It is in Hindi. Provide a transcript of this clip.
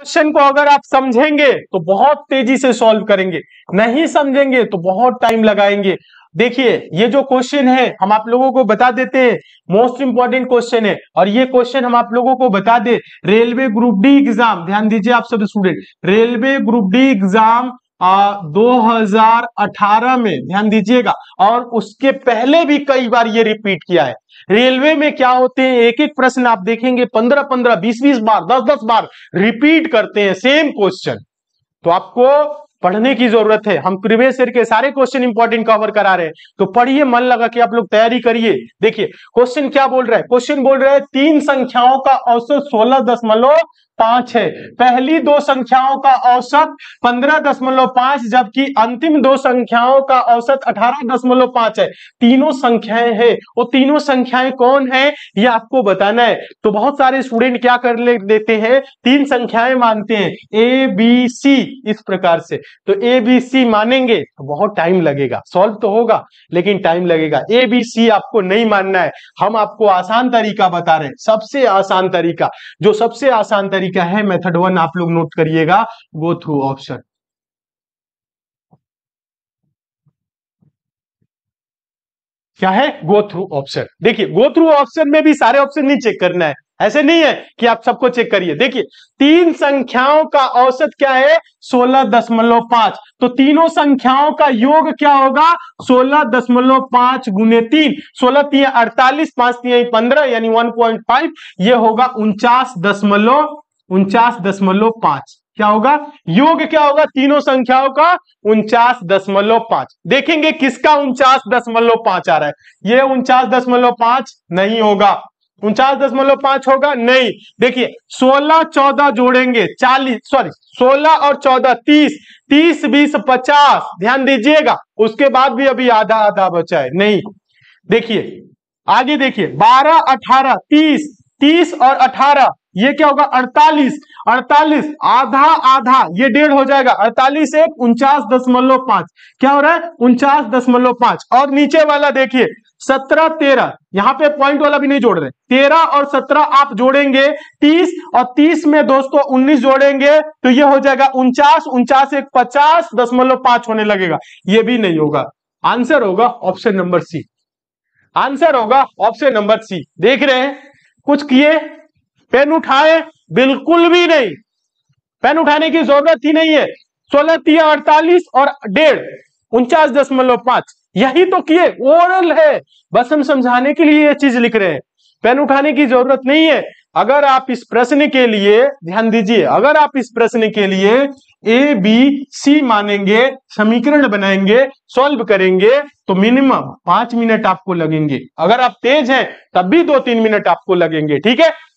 क्वेश्चन को अगर आप समझेंगे तो बहुत तेजी से सॉल्व करेंगे नहीं समझेंगे तो बहुत टाइम लगाएंगे देखिए ये जो क्वेश्चन है हम आप लोगों को बता देते हैं मोस्ट इंपॉर्टेंट क्वेश्चन है और ये क्वेश्चन हम आप लोगों को बता दे रेलवे ग्रुप डी एग्जाम ध्यान दीजिए आप सब student railway group D exam हजार 2018 में ध्यान दीजिएगा और उसके पहले भी कई बार ये रिपीट किया है रेलवे में क्या होते हैं एक एक प्रश्न आप देखेंगे पंद्रह पंद्रह बीस बीस बार दस दस बार रिपीट करते हैं सेम क्वेश्चन तो आपको पढ़ने की जरूरत है हम प्रीवियस ईयर के सारे क्वेश्चन इंपॉर्टेंट कवर करा रहे हैं तो पढ़िए मन लगा कि आप लोग तैयारी करिए देखिए क्वेश्चन क्या बोल रहा है क्वेश्चन बोल रहा है तीन संख्याओं का औसत सोलह दशमलव पांच है पहली दो संख्याओं का औसत पंद्रह दशमलव पांच जबकि अंतिम दो संख्याओं का औसत अठारह दशमलव पांच है तीनों संख्याएं हैं वो तीनों संख्याएं कौन है ये आपको बताना है तो बहुत सारे स्टूडेंट क्या कर ले देते हैं तीन संख्याएं मानते हैं ए बी सी इस प्रकार से तो ए बी सी मानेंगे तो बहुत टाइम लगेगा सॉल्व तो होगा लेकिन टाइम लगेगा ए बी सी आपको नहीं मानना है हम आपको आसान तरीका बता रहे हैं सबसे आसान तरीका जो सबसे आसान तरीका तरीका है मेथड वन आप लोग नोट करिएगा गो थ्रू ऑप्शन क्या है गो थ्रू ऑप्शन देखिए गो थ्रू ऑप्शन में भी सारे ऑप्शन नहीं चेक करना है ऐसे नहीं है कि आप सबको चेक करिए देखिए तीन संख्याओं का औसत क्या है सोलह दशमलव पांच तो तीनों संख्याओं का योग क्या होगा सोलह दशमलव पांच गुने तीन सोलह तीन अड़तालीस पांच तीन पंद्रह यानी वन पॉइंट फाइव ये होगा उनचास दशमलव उनचास दशमलव पांच क्या होगा योग क्या होगा तीनों संख्याओं का उनचास दशमलव पांच देखेंगे किसका उनचास दशमलव पांच आ रहा है ये उनचास दशमलव पांच नहीं होगा उनचास दशमलव पांच होगा नहीं देखिए सोलह चौदह जोड़ेंगे चालीस सॉरी सोलह और चौदह तीस तीस बीस पचास ध्यान दीजिएगा उसके बाद भी अभी आधा आधा बचा है नहीं देखिए आगे देखिए बारह अठारह तीस तीस और अठारह ये क्या होगा 48 48 आधा आधा ये डेढ़ हो जाएगा 48 एक उनचास दशमलव पांच क्या हो रहा है उनचास दशमलव पांच और नीचे वाला देखिए सत्रह तेरह यहाँ पे पॉइंट वाला भी नहीं जोड़ रहे तेरह और सत्रह आप जोड़ेंगे तीस और तीस में दोस्तों उन्नीस जोड़ेंगे तो ये हो जाएगा उनचास उनचास एक पचास दशमलव पांच होने लगेगा ये भी नहीं होगा आंसर होगा ऑप्शन नंबर सी आंसर होगा ऑप्शन नंबर सी देख रहे हैं कुछ किए पेन उठाए बिल्कुल भी नहीं पेन उठाने की जरूरत ही नहीं है सोलह तीन अड़तालीस और डेढ़ उनचास दशमलव पांच यही तो किए ओरल है बस हम समझाने के लिए ये चीज लिख रहे हैं पेन उठाने की जरूरत नहीं है अगर आप इस प्रश्न के लिए ध्यान दीजिए अगर आप इस प्रश्न के लिए ए बी सी मानेंगे समीकरण बनाएंगे सॉल्व करेंगे तो मिनिमम पांच मिनट आपको लगेंगे अगर आप तेज हैं तब भी दो तीन मिनट आपको लगेंगे ठीक है